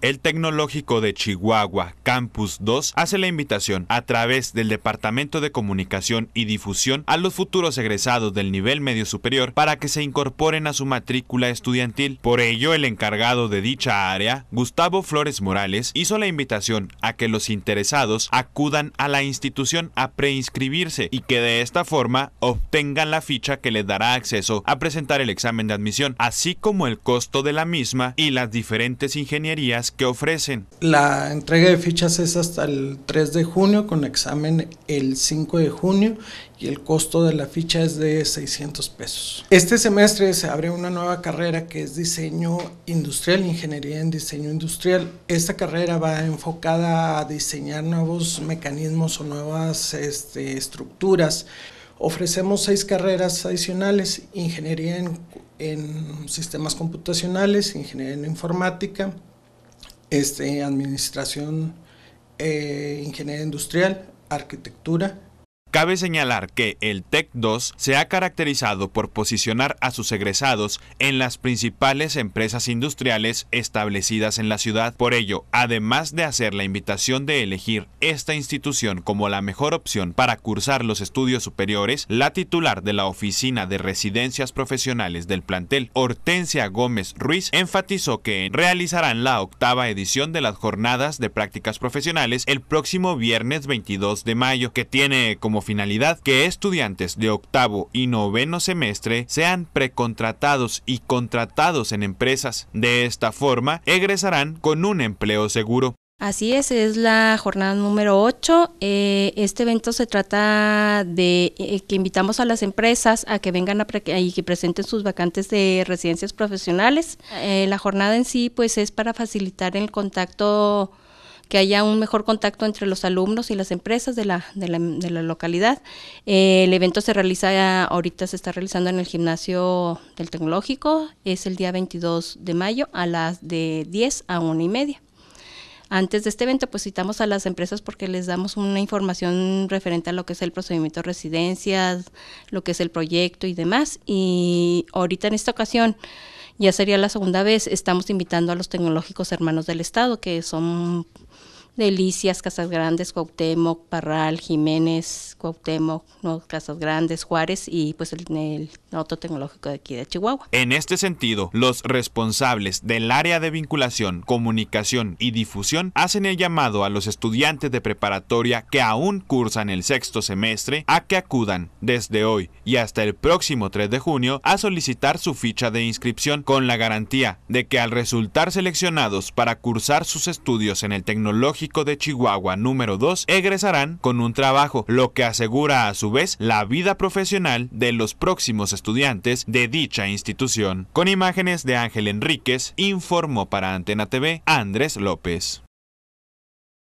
El Tecnológico de Chihuahua, Campus 2, hace la invitación a través del Departamento de Comunicación y Difusión a los futuros egresados del nivel medio superior para que se incorporen a su matrícula estudiantil. Por ello, el encargado de dicha área, Gustavo Flores Morales, hizo la invitación a que los interesados acudan a la institución a preinscribirse y que de esta forma obtengan la ficha que les dará acceso a presentar el examen de admisión, así como el costo de la misma y las diferentes ingenierías que ofrecen. La entrega de fichas es hasta el 3 de junio con examen el 5 de junio y el costo de la ficha es de 600 pesos. Este semestre se abre una nueva carrera que es diseño industrial, ingeniería en diseño industrial. Esta carrera va enfocada a diseñar nuevos mecanismos o nuevas este, estructuras. Ofrecemos seis carreras adicionales, ingeniería en sistemas computacionales, ingeniería en informática, este, administración, eh, ingeniería industrial, arquitectura Cabe señalar que el TEC 2 se ha caracterizado por posicionar a sus egresados en las principales empresas industriales establecidas en la ciudad. Por ello, además de hacer la invitación de elegir esta institución como la mejor opción para cursar los estudios superiores, la titular de la Oficina de Residencias Profesionales del plantel, Hortensia Gómez Ruiz, enfatizó que realizarán la octava edición de las jornadas de prácticas profesionales el próximo viernes 22 de mayo, que tiene como finalidad que estudiantes de octavo y noveno semestre sean precontratados y contratados en empresas. De esta forma, egresarán con un empleo seguro. Así es, es la jornada número 8. Eh, este evento se trata de eh, que invitamos a las empresas a que vengan a y que presenten sus vacantes de residencias profesionales. Eh, la jornada en sí pues es para facilitar el contacto que haya un mejor contacto entre los alumnos y las empresas de la, localidad. Eh, el evento se realiza, ahorita se está realizando en el gimnasio del tecnológico, es el día 22 de mayo a las de 10 a 1 y media. Antes de este evento, pues citamos a las empresas porque les damos una información referente a lo que es el procedimiento de residencias, lo que es el proyecto y demás. Y ahorita en esta ocasión, ya sería la segunda vez, estamos invitando a los tecnológicos hermanos del Estado, que son Delicias, Casas Grandes, Cuauhtémoc, Parral, Jiménez, Cuauhtémoc, Casas Grandes, Juárez y pues el, Noto tecnológico de aquí de Chihuahua. En este sentido, los responsables del área de vinculación, comunicación y difusión hacen el llamado a los estudiantes de preparatoria que aún cursan el sexto semestre a que acudan desde hoy y hasta el próximo 3 de junio a solicitar su ficha de inscripción con la garantía de que al resultar seleccionados para cursar sus estudios en el tecnológico de Chihuahua número 2 egresarán con un trabajo, lo que asegura a su vez la vida profesional de los próximos estudiantes de dicha institución. Con imágenes de Ángel Enríquez, informó para Antena TV Andrés López.